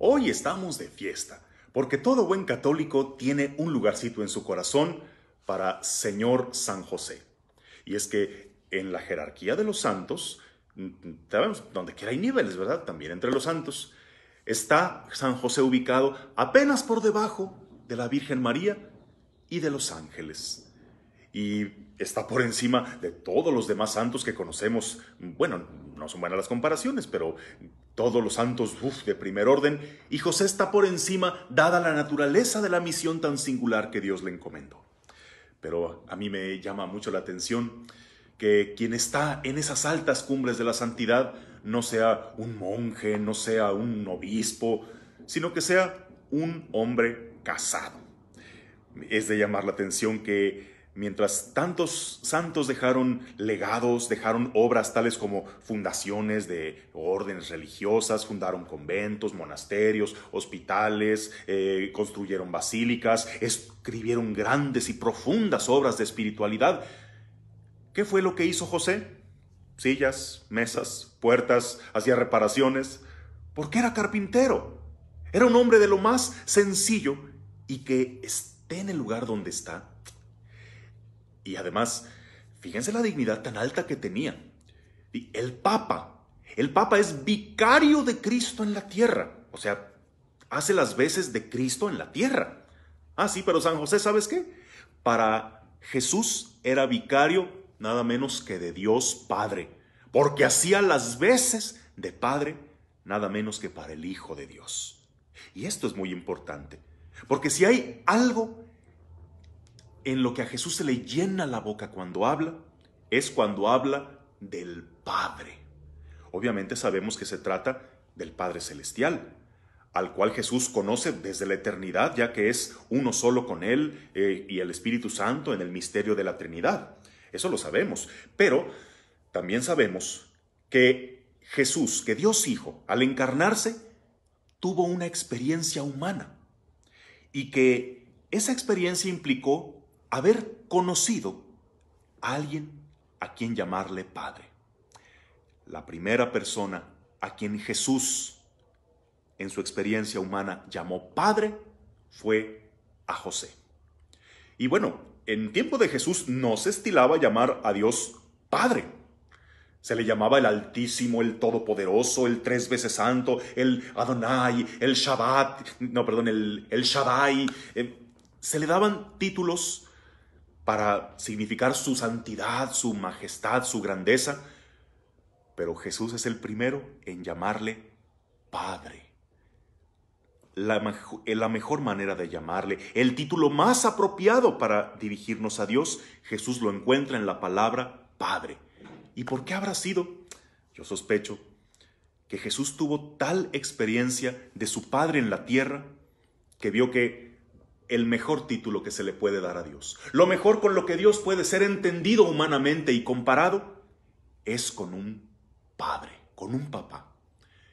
Hoy estamos de fiesta, porque todo buen católico tiene un lugarcito en su corazón para Señor San José. Y es que en la jerarquía de los santos, mm, donde quiera hay niveles, ¿verdad? También entre los santos, está San José ubicado apenas por debajo de la Virgen María y de los ángeles. Y está por encima de todos los demás santos que conocemos. Bueno, no son buenas las comparaciones, pero todos los santos uf, de primer orden, y José está por encima, dada la naturaleza de la misión tan singular que Dios le encomendó. Pero a mí me llama mucho la atención que quien está en esas altas cumbres de la santidad no sea un monje, no sea un obispo, sino que sea un hombre casado. Es de llamar la atención que Mientras tantos santos dejaron legados, dejaron obras tales como fundaciones de órdenes religiosas, fundaron conventos, monasterios, hospitales, eh, construyeron basílicas, escribieron grandes y profundas obras de espiritualidad. ¿Qué fue lo que hizo José? Sillas, mesas, puertas, hacía reparaciones, porque era carpintero. Era un hombre de lo más sencillo y que esté en el lugar donde está y además, fíjense la dignidad tan alta que tenía. El Papa, el Papa es vicario de Cristo en la tierra, o sea, hace las veces de Cristo en la tierra. Ah, sí, pero San José, ¿sabes qué? Para Jesús era vicario nada menos que de Dios Padre, porque hacía las veces de Padre nada menos que para el Hijo de Dios. Y esto es muy importante, porque si hay algo en lo que a Jesús se le llena la boca cuando habla es cuando habla del Padre. Obviamente sabemos que se trata del Padre Celestial, al cual Jesús conoce desde la eternidad, ya que es uno solo con Él eh, y el Espíritu Santo en el misterio de la Trinidad. Eso lo sabemos, pero también sabemos que Jesús, que Dios Hijo, al encarnarse, tuvo una experiencia humana y que esa experiencia implicó haber conocido a alguien a quien llamarle Padre. La primera persona a quien Jesús en su experiencia humana llamó Padre fue a José. Y bueno, en tiempo de Jesús no se estilaba llamar a Dios Padre. Se le llamaba el Altísimo, el Todopoderoso, el Tres veces Santo, el Adonai, el Shabbat, no, perdón, el, el eh, se le daban títulos para significar su santidad, su majestad, su grandeza, pero Jesús es el primero en llamarle Padre. La, la, mejor manera de llamarle, el título más apropiado para dirigirnos a Dios, Jesús lo encuentra en la palabra Padre. ¿Y por qué habrá sido? Yo sospecho que Jesús tuvo tal experiencia de su Padre en la tierra que vio que el mejor título que se le puede dar a Dios. Lo mejor con lo que Dios puede ser entendido humanamente y comparado es con un padre, con un papá.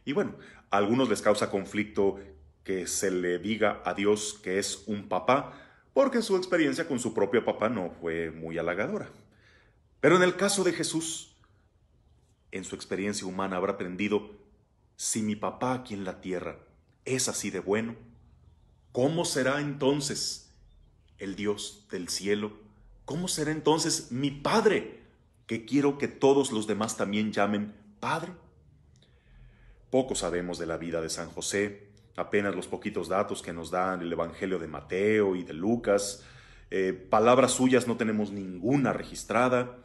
Y bueno, a algunos les causa conflicto que se le diga a Dios que es un papá, porque su experiencia con su propio papá no fue muy halagadora. Pero en el caso de Jesús, en su experiencia humana habrá aprendido, si mi papá aquí en la tierra es así de bueno, ¿Cómo será entonces el Dios del cielo? ¿Cómo será entonces mi Padre? Que quiero que todos los demás también llamen Padre. Poco sabemos de la vida de San José, apenas los poquitos datos que nos dan el Evangelio de Mateo y de Lucas. Eh, palabras suyas no tenemos ninguna registrada.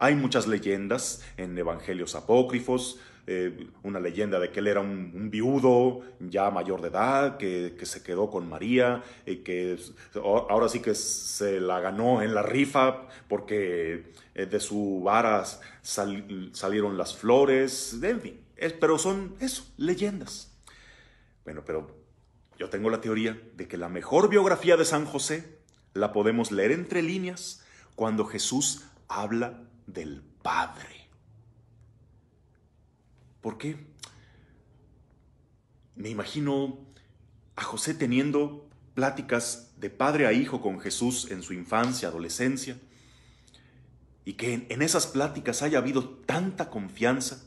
Hay muchas leyendas en evangelios apócrifos, eh, una leyenda de que él era un, viudo ya mayor de edad, que, se quedó con María, y que ahora sí que se la ganó en la rifa porque eh, de su vara salieron las flores, en fin, pero son eso, leyendas. Bueno, pero yo tengo la teoría de que la mejor biografía de San José la podemos leer entre líneas cuando Jesús habla del Padre. ¿Por qué? Me imagino a José teniendo pláticas de padre a hijo con Jesús en su infancia, adolescencia, y que en esas pláticas haya habido tanta confianza,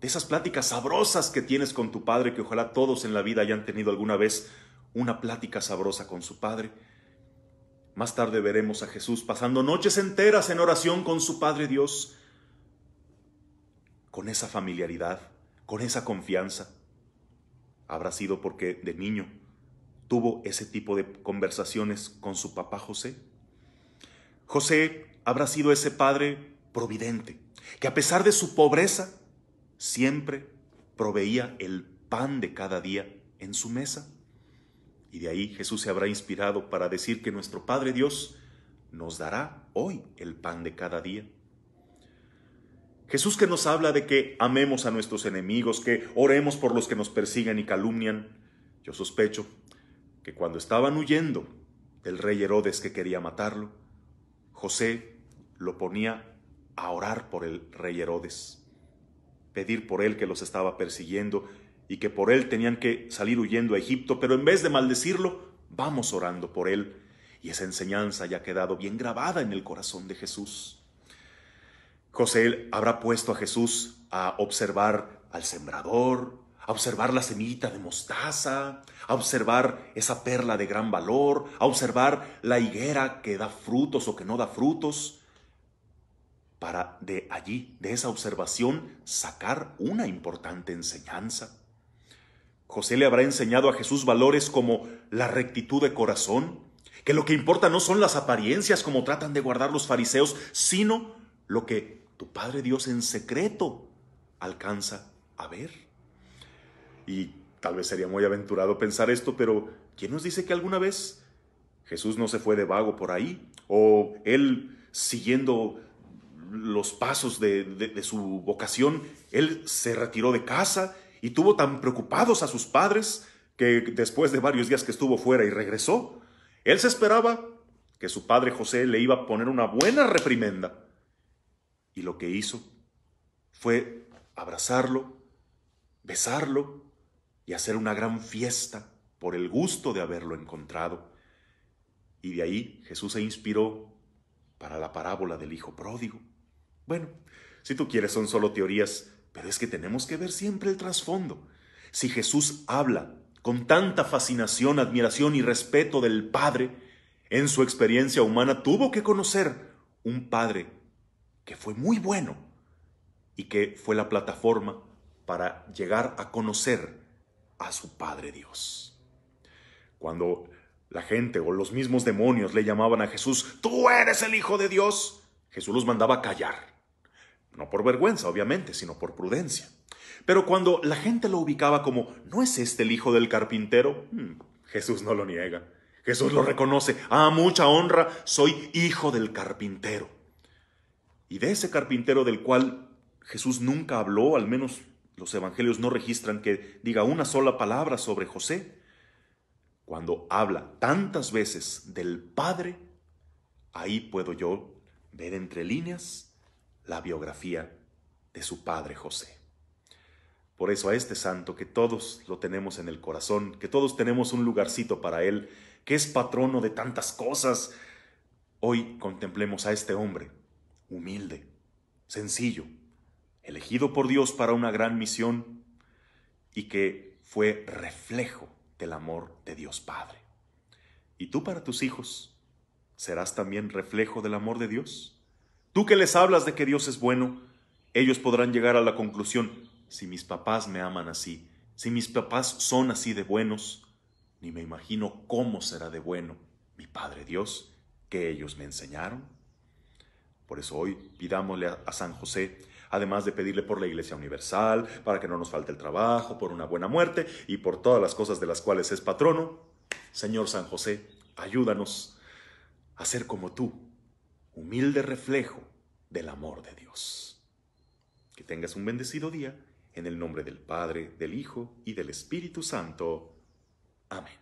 de esas pláticas sabrosas que tienes con tu padre, que ojalá todos en la vida hayan tenido alguna vez una plática sabrosa con su padre, más tarde veremos a Jesús pasando noches enteras en oración con su Padre Dios, con esa familiaridad, con esa confianza. Habrá sido porque de niño tuvo ese tipo de conversaciones con su papá José. José habrá sido ese padre providente, que a pesar de su pobreza, siempre proveía el pan de cada día en su mesa. Y de ahí Jesús se habrá inspirado para decir que nuestro Padre Dios nos dará hoy el pan de cada día. Jesús que nos habla de que amemos a nuestros enemigos, que oremos por los que nos persiguen y calumnian. Yo sospecho que cuando estaban huyendo del rey Herodes que quería matarlo, José lo ponía a orar por el rey Herodes, pedir por él que los estaba persiguiendo y que por él tenían que salir huyendo a Egipto, pero en vez de maldecirlo, vamos orando por él. Y esa enseñanza ya ha quedado bien grabada en el corazón de Jesús. José habrá puesto a Jesús a observar al sembrador, a observar la semillita de mostaza, a observar esa perla de gran valor, a observar la higuera que da frutos o que no da frutos, para de allí, de esa observación, sacar una importante enseñanza. José le habrá enseñado a Jesús valores como la rectitud de corazón, que lo que importa no son las apariencias como tratan de guardar los fariseos, sino lo que tu Padre Dios en secreto alcanza a ver. Y tal vez sería muy aventurado pensar esto, pero ¿quién nos dice que alguna vez Jesús no se fue de vago por ahí? ¿O él siguiendo los pasos de, su vocación, él se retiró de casa y tuvo tan preocupados a sus padres que después de varios días que estuvo fuera y regresó, él se esperaba que su padre José le iba a poner una buena reprimenda. Y lo que hizo fue abrazarlo, besarlo y hacer una gran fiesta por el gusto de haberlo encontrado. Y de ahí Jesús se inspiró para la parábola del Hijo Pródigo. Bueno, si tú quieres son solo teorías, pero es que tenemos que ver siempre el trasfondo. Si Jesús habla con tanta fascinación, admiración y respeto del Padre, en su experiencia humana tuvo que conocer un Padre que fue muy bueno y que fue la plataforma para llegar a conocer a su Padre Dios. Cuando la gente o los mismos demonios le llamaban a Jesús, tú eres el Hijo de Dios, Jesús los mandaba a callar no por vergüenza obviamente, sino por prudencia. Pero cuando la gente lo ubicaba como, ¿no es este el hijo del carpintero? Hmm, Jesús no lo niega. Jesús lo reconoce. Ah, mucha honra, soy hijo del carpintero. Y de ese carpintero del cual Jesús nunca habló, al menos los evangelios no registran que diga una sola palabra sobre José, cuando habla tantas veces del Padre, ahí puedo yo ver entre líneas la biografía de su padre José. Por eso a este santo, que todos lo tenemos en el corazón, que todos tenemos un lugarcito para él, que es patrono de tantas cosas, hoy contemplemos a este hombre, humilde, sencillo, elegido por Dios para una gran misión y que fue reflejo del amor de Dios Padre. ¿Y tú para tus hijos serás también reflejo del amor de Dios? Tú que les hablas de que Dios es bueno, ellos podrán llegar a la conclusión, si mis papás me aman así, si mis papás son así de buenos, ni me imagino cómo será de bueno mi Padre Dios que ellos me enseñaron. Por eso hoy pidámosle a San José, además de pedirle por la Iglesia Universal, para que no nos falte el trabajo, por una buena muerte y por todas las cosas de las cuales es patrono, Señor San José, ayúdanos a ser como tú, humilde reflejo del amor de Dios. Que tengas un bendecido día en el nombre del Padre, del Hijo y del Espíritu Santo. Amén.